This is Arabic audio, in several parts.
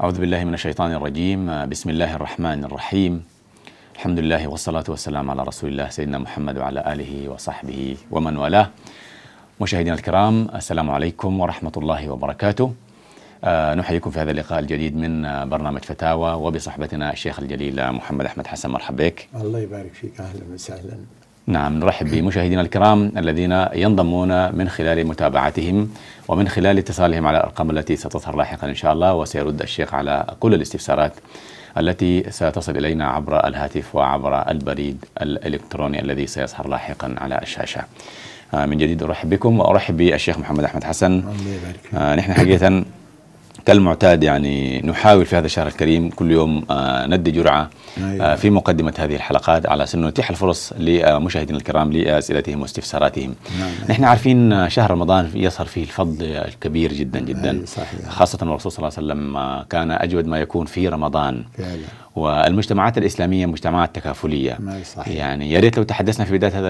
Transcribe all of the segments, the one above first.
أعوذ بالله من الشيطان الرجيم بسم الله الرحمن الرحيم الحمد لله والصلاة والسلام على رسول الله سيدنا محمد وعلى آله وصحبه ومن والاه مشاهدينا الكرام السلام عليكم ورحمة الله وبركاته آه، نحييكم في هذا اللقاء الجديد من برنامج فتاوى وبصحبتنا الشيخ الجليل محمد أحمد حسن مرحبا بك الله يبارك فيك أهلا وسهلا نعم نرحب بمشاهدينا الكرام الذين ينضمون من خلال متابعتهم ومن خلال اتصالهم على الأرقام التي ستظهر لاحقا إن شاء الله وسيرد الشيخ على كل الاستفسارات التي ستصل إلينا عبر الهاتف وعبر البريد الإلكتروني الذي سيظهر لاحقا على الشاشة آه، من جديد أرحب بكم وأرحب بالشيخ محمد أحمد حسن الله يبارك آه، نحن حقيقة كالمعتاد يعني نحاول في هذا الشهر الكريم كل يوم آه، ندي جرعة أيوة. آه، في مقدمة هذه الحلقات على أساس نتيح الفرص لمشاهدينا الكرام لأسئلتهم واستفساراتهم نعم. نحن عارفين شهر رمضان يظهر فيه الفضل الكبير جدا جدا صحيح. خاصة الرسول صلى الله عليه وسلم آه، كان أجود ما يكون في رمضان فعلا. والمجتمعات الإسلامية مجتمعات تكافلية يعني يا ريت لو تحدثنا في بداية هذا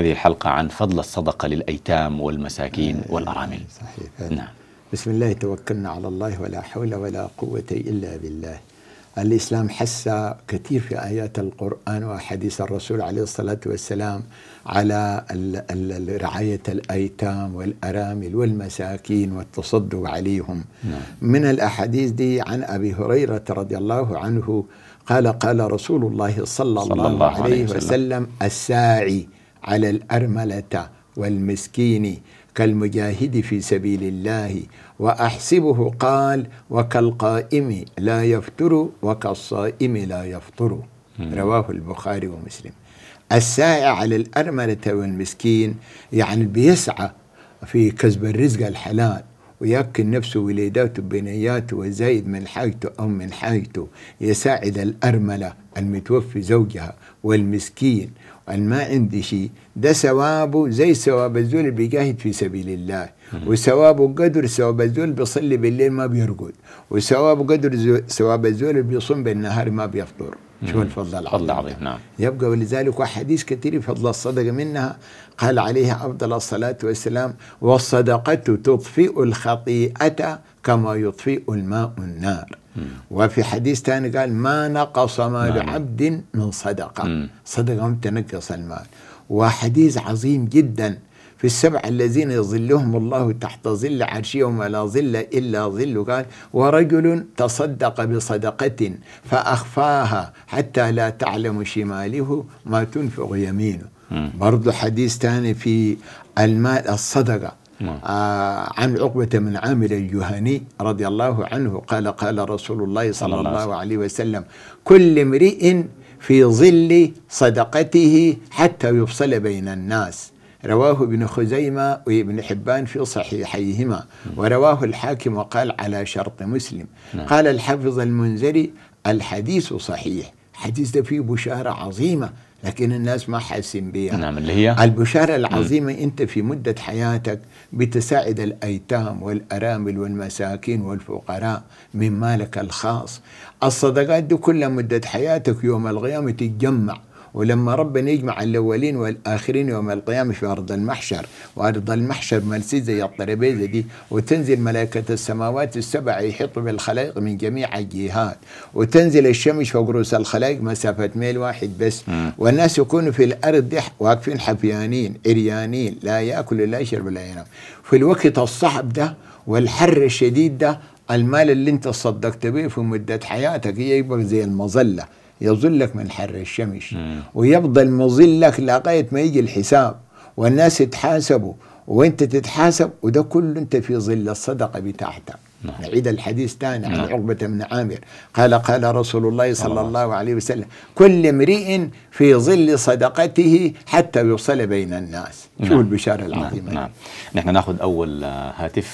هذه الحلقة عن فضل الصدقة للأيتام والمساكين والأرامل صحيح. نعم بسم الله توكلنا على الله ولا حول ولا قوة إلا بالله الإسلام حس كثير في آيات القرآن وحديث الرسول عليه الصلاة والسلام على رعاية الأيتام والأرامل والمساكين والتصدق عليهم نعم. من الأحاديث دي عن أبي هريرة رضي الله عنه قال قال رسول الله صلى, صلى الله, الله عليه وسلم, وسلم الساعي على الأرملة والمسكين كالمجاهد في سبيل الله وأحسبه قال وكالقائم لا يفتر وكالصائم لا يفطر رواه البخاري ومسلم السائع على الأرملة والمسكين يعني بيسعى في كسب الرزق الحلال ويأكل نفسه وليداته بنياته وزايد من حاجته أو من حاجته يساعد الأرملة المتوفي زوجها والمسكين وأن ما عندي شيء ده ثوابه زي ثواب الزول اللي بيجاهد في سبيل الله وثوابه قدر ثواب الزول بيصلي بالليل ما بيرقد وثوابه قدر ثواب الزول اللي بيصوم بالنهار ما بيفطر شو الفضل العظيم, فضل عظيم نعم يبقى ولذلك وحديث كثير فضل الصدقه منها قال عليه افضل الصلاه والسلام والصدقه تطفئ الخطيئه كما يطفئ الماء النار مم. وفي حديث ثاني قال ما نقص مال نعم. عبد من صدقه مم. صدقه تنقص المال وحديث عظيم جدا في السبع الذين يظلهم الله تحت ظل عرشه وما لا ظل إلا ظل قال ورجل تصدق بصدقة فأخفاها حتى لا تعلم شماله ما تنفق يمينه برضه حديث ثاني في المال الصدقة آه عن عقبة من عامر الجهني رضي الله عنه قال قال رسول الله صلى الله عليه وسلم كل امرئ في ظل صدقته حتى يفصل بين الناس رواه ابن خزيمة وابن حبان في صحيحيهما ورواه الحاكم وقال على شرط مسلم نعم. قال الحافظ المنذري الحديث صحيح حديث ده فيه بشارة عظيمة لكن الناس ما حاسين بها نعم اللي هي البشارة العظيمة مم. أنت في مدة حياتك بتساعد الأيتام والأرامل والمساكين والفقراء من مالك الخاص الصدقات دي كل مدة حياتك يوم القيامة تتجمع ولما ربنا يجمع الاولين والاخرين يوم القيامه في ارض المحشر وارض المحشر ملسيزه يا الطرابيزه دي وتنزل ملائكه السماوات السبع يحيطوا بالخلائق من جميع الجهات وتنزل الشمس فوق رؤوس الخلائق مسافه ميل واحد بس والناس يكونوا في الارض دي واقفين حفيانين عريانين لا ياكل ولا يشرب ولا ينام في الوقت الصعب ده والحر الشديد ده المال اللي انت صدقت به في مدة حياتك يبقى زي المظلة يظلك من حر الشمس ويفضل مظلك لغاية ما يجي الحساب والناس يتحاسبوا وانت تتحاسب وده كله انت في ظل الصدقة بتاعتك نعيد نعم. الحديث ثاني عن نعم. عقبة بن عامر قال قال رسول الله صلى الله عليه وسلم كل امرئ في ظل صدقته حتى يوصل بين الناس شو نعم. البشارة العظيمة نعم نحن ناخذ أول هاتف